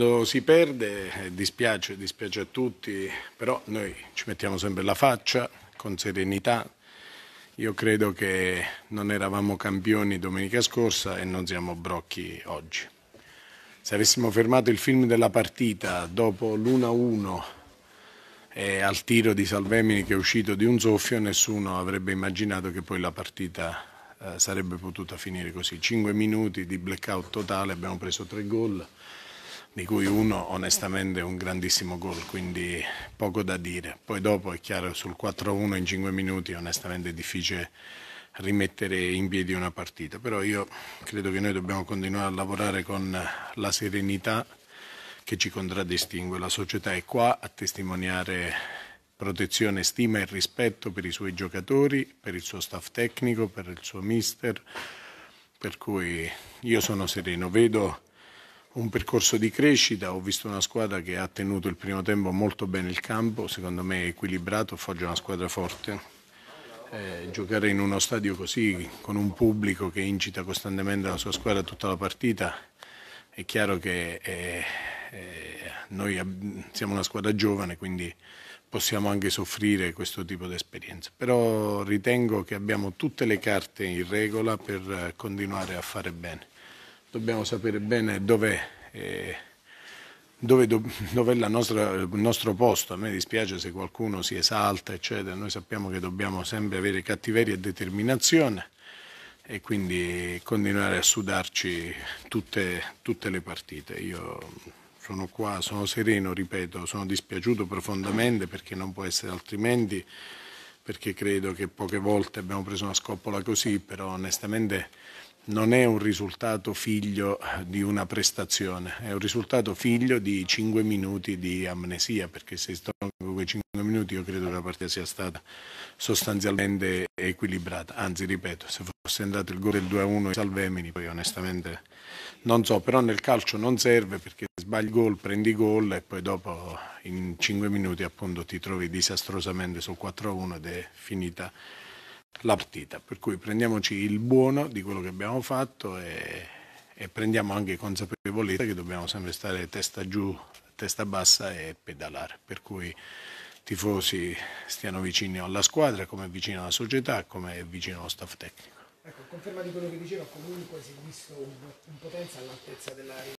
Quando si perde, eh, dispiace, dispiace a tutti, però noi ci mettiamo sempre la faccia con serenità. Io credo che non eravamo campioni domenica scorsa e non siamo brocchi oggi. Se avessimo fermato il film della partita dopo l'1-1 e eh, al tiro di Salvemini che è uscito di un soffio, nessuno avrebbe immaginato che poi la partita eh, sarebbe potuta finire così. Cinque minuti di blackout totale, abbiamo preso tre gol di cui uno onestamente è un grandissimo gol, quindi poco da dire. Poi dopo è chiaro sul 4-1 in 5 minuti onestamente è difficile rimettere in piedi una partita, però io credo che noi dobbiamo continuare a lavorare con la serenità che ci contraddistingue. La società è qua a testimoniare protezione, stima e rispetto per i suoi giocatori, per il suo staff tecnico, per il suo mister, per cui io sono sereno, vedo un percorso di crescita, ho visto una squadra che ha tenuto il primo tempo molto bene il campo, secondo me è equilibrato, Foggia è una squadra forte. Eh, giocare in uno stadio così, con un pubblico che incita costantemente la sua squadra tutta la partita, è chiaro che eh, eh, noi siamo una squadra giovane, quindi possiamo anche soffrire questo tipo di esperienza. Però ritengo che abbiamo tutte le carte in regola per continuare a fare bene dobbiamo sapere bene dove, eh, dove, dove è il nostro posto. A me dispiace se qualcuno si esalta, eccetera. Noi sappiamo che dobbiamo sempre avere cattiveria e determinazione e quindi continuare a sudarci tutte, tutte le partite. Io sono qua, sono sereno, ripeto, sono dispiaciuto profondamente perché non può essere altrimenti, perché credo che poche volte abbiamo preso una scoppola così, però onestamente non è un risultato figlio di una prestazione, è un risultato figlio di 5 minuti di amnesia, perché se sto con quei 5 minuti io credo che la partita sia stata sostanzialmente equilibrata, anzi ripeto, se fosse andato il gol del 2-1 di Salvemini, poi onestamente non so, però nel calcio non serve perché sbagli gol, prendi gol e poi dopo in 5 minuti appunto ti trovi disastrosamente sul 4-1 ed è finita la partita. Per cui prendiamoci il buono di quello che abbiamo fatto e, e prendiamo anche consapevolezza che dobbiamo sempre stare testa giù, testa bassa e pedalare. Per cui tifosi stiano vicini alla squadra, come vicino alla società, come vicino allo staff tecnico. Ecco, conferma di quello che diceva, comunque si è visto un, un potenza all'altezza della